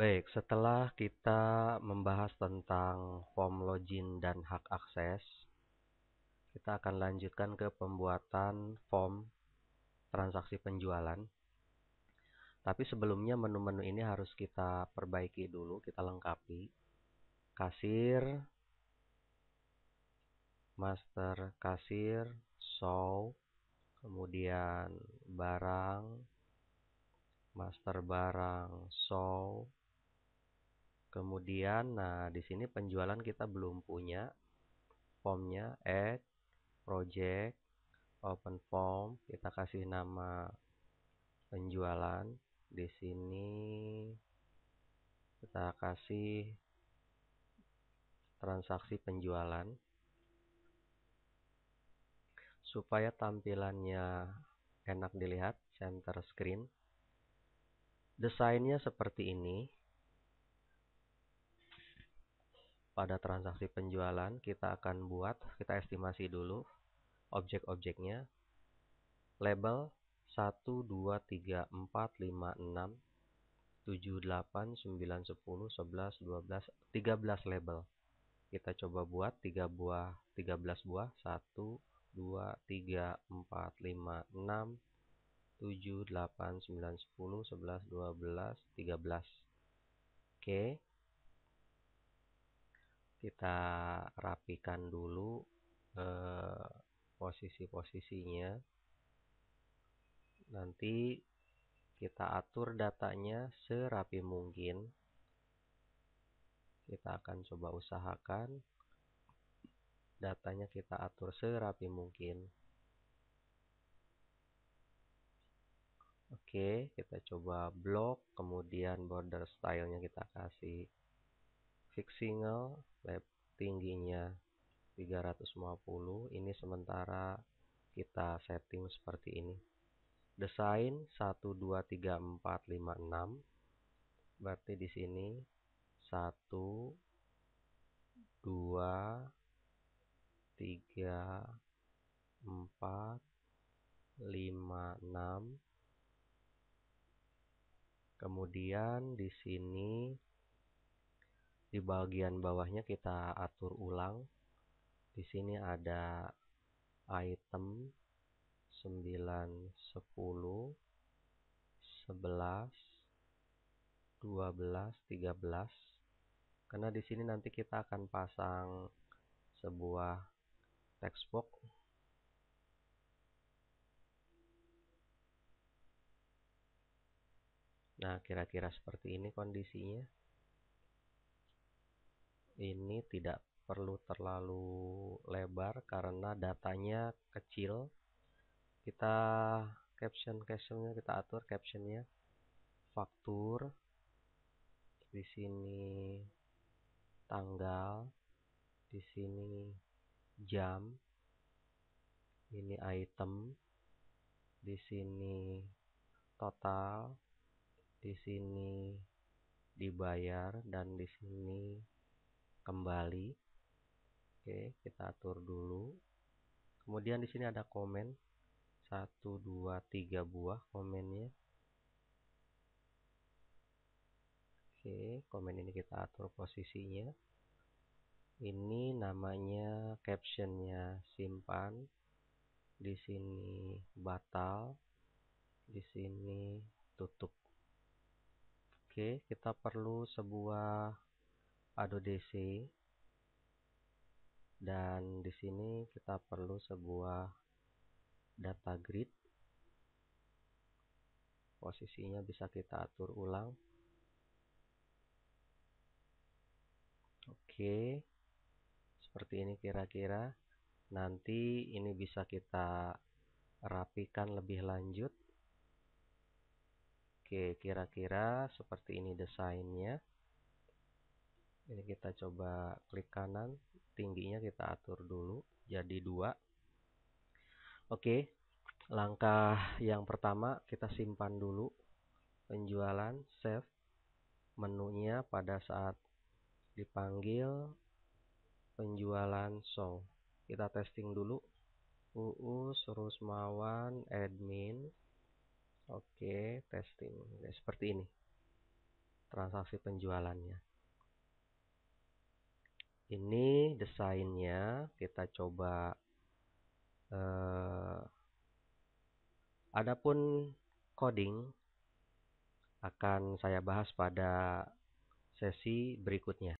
Baik, setelah kita membahas tentang form login dan hak akses, kita akan lanjutkan ke pembuatan form transaksi penjualan. Tapi sebelumnya menu-menu ini harus kita perbaiki dulu, kita lengkapi. Kasir, master kasir, show, kemudian barang, master barang, show, Kemudian, nah di sini penjualan kita belum punya formnya add project open form kita kasih nama penjualan di sini kita kasih transaksi penjualan supaya tampilannya enak dilihat center screen desainnya seperti ini pada transaksi penjualan kita akan buat kita estimasi dulu objek-objeknya label 1 2 3 4 5 6 7 8 9 10 11 12 13 label kita coba buat 3 buah 13 buah 1 2 3 4 5 6 7 8 9 10 11 12 13 Oke okay kita rapikan dulu eh, posisi-posisinya nanti kita atur datanya serapi mungkin kita akan coba usahakan datanya kita atur serapi mungkin oke kita coba blok kemudian border stylenya kita kasih single lab tingginya 350 ini sementara kita setting seperti ini desain 1 2 3 4 5 6 berarti di sini 1 2 3 4 5 6 kemudian di sini di bagian bawahnya kita atur ulang di sini ada item 9 10 11 12 13 karena di sini nanti kita akan pasang sebuah text box Nah, kira-kira seperti ini kondisinya ini tidak perlu terlalu lebar karena datanya kecil kita caption captionnya kita atur captionnya faktur di sini tanggal di sini jam ini item di sini total di sini dibayar dan di sini kembali oke kita atur dulu kemudian di sini ada komen satu dua tiga buah komennya Oke, komen ini kita atur posisinya. Ini namanya captionnya simpan. Di sini batal. Di sini tutup. Oke, kita perlu sebuah adu DC dan di sini kita perlu sebuah data grid posisinya bisa kita atur ulang oke seperti ini kira-kira nanti ini bisa kita rapikan lebih lanjut oke kira-kira seperti ini desainnya ini kita coba klik kanan tingginya kita atur dulu jadi dua oke langkah yang pertama kita simpan dulu penjualan save menunya pada saat dipanggil penjualan show kita testing dulu uus rusmawan admin oke testing Oke, seperti ini transaksi penjualannya ini desainnya kita coba eh, adapun coding akan saya bahas pada sesi berikutnya